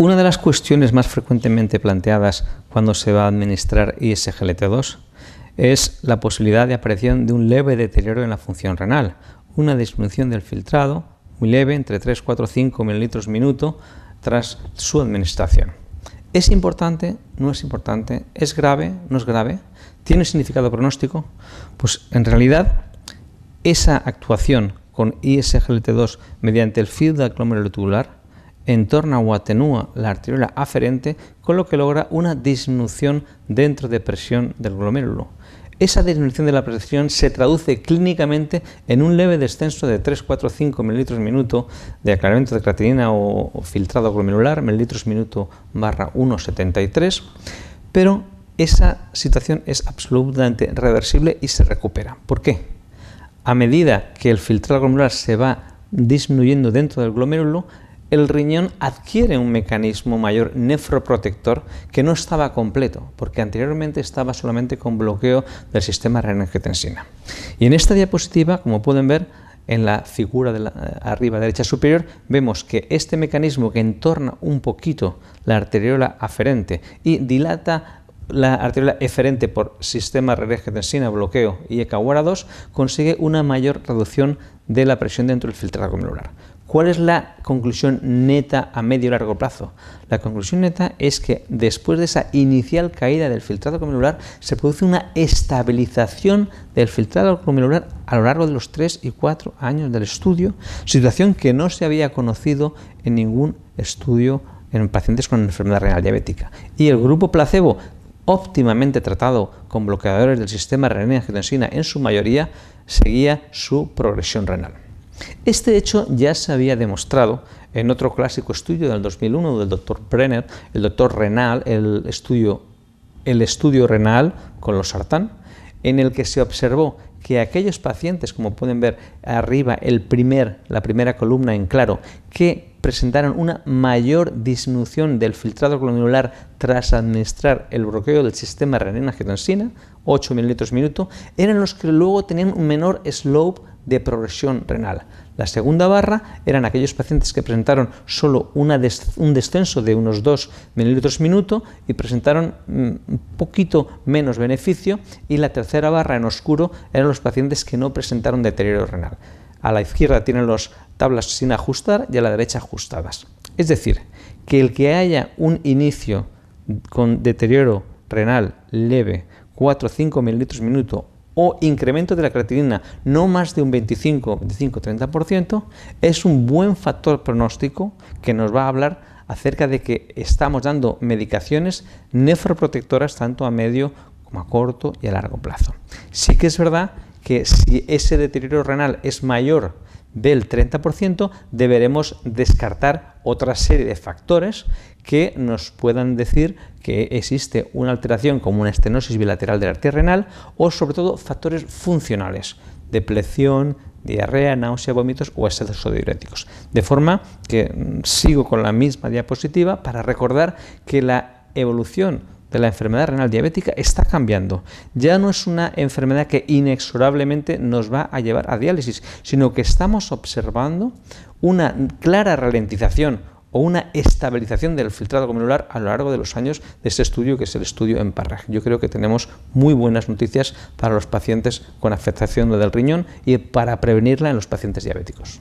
Una de las cuestiones más frecuentemente planteadas cuando se va a administrar ISGLT2 es la posibilidad de aparición de un leve deterioro en la función renal, una disminución del filtrado muy leve, entre 3, 4, 5 mililitros minuto, tras su administración. ¿Es importante? ¿No es importante? ¿Es grave? ¿No es grave? ¿Tiene significado pronóstico? Pues en realidad esa actuación con ISGLT2 mediante el feedback tubular entorna o atenúa la arteriola aferente, con lo que logra una disminución dentro de presión del glomérulo. Esa disminución de la presión se traduce clínicamente en un leve descenso de 3, 4, 5 mililitros minuto de aclaramiento de creatinina o, filtrado glomerular, mililitros minuto barra 1,73, pero esa situación es absolutamente reversible y se recupera. ¿Por qué? A medida que el filtrado glomerular se va disminuyendo dentro del glomérulo, el riñón adquiere un mecanismo mayor nefroprotector que no estaba completo, porque anteriormente estaba solamente con bloqueo del sistema renangiotensina. Y en esta diapositiva, como pueden ver, en la figura de la, eh, arriba derecha superior, vemos que este mecanismo que entorna un poquito la arteriola aferente y dilata la arteriola eferente por sistema renangiotensina, bloqueo y ECAWARA2 consigue una mayor reducción de la presión dentro del filtrado glomerular. ¿Cuál es la conclusión neta a medio y largo plazo? La conclusión neta es que después de esa inicial caída del filtrado glomerular se produce una estabilización del filtrado glomerular a lo largo de los 3 y 4 años del estudio, situación que no se había conocido en ningún estudio en pacientes con enfermedad renal diabética. Y el grupo placebo, óptimamente tratado con bloqueadores del sistema renina angiotensina en su mayoría, seguía su progresión renal. Este hecho ya se había demostrado en otro clásico estudio del 2001 del doctor Brenner, el doctor Renal, el estudio, el estudio renal con los sartán, en el que se observó que aquellos pacientes, como pueden ver arriba, el primer, la primera columna en claro, que presentaron una mayor disminución del filtrado glomerular tras administrar el bloqueo del sistema renina-angiotensina, 8 ml minuto, eran los que luego tenían un menor slope de progresión renal. La segunda barra eran aquellos pacientes que presentaron solo un descenso de unos 2 ml minuto y presentaron mm, un poquito menos beneficio. Y la tercera barra en oscuro eran los pacientes que no presentaron deterioro renal. A la izquierda tienen las tablas sin ajustar y a la derecha ajustadas. Es decir, que el que haya un inicio con deterioro renal leve, 4 o 5 mililitros minuto o incremento de la creatinina no más de un 25, 25, 30%, es un buen factor pronóstico que nos va a hablar acerca de que estamos dando medicaciones nefroprotectoras tanto a medio como a corto y a largo plazo. Sí que es verdad que si ese deterioro renal es mayor del 30%, deberemos descartar otra serie de factores que nos puedan decir que existe una alteración como una estenosis bilateral de la arteria renal o sobre todo factores funcionales, depleción, diarrea, náusea, vómitos o excesos diuréticos. De forma que mm, sigo con la misma diapositiva para recordar que la evolución de la enfermedad renal diabética está cambiando. Ya no es una enfermedad que inexorablemente nos va a llevar a diálisis, sino que estamos observando una clara ralentización o una estabilización del filtrado glomerular a lo largo de los años de este estudio, que es el estudio en Yo creo que tenemos muy buenas noticias para los pacientes con afectación del riñón y para prevenirla en los pacientes diabéticos.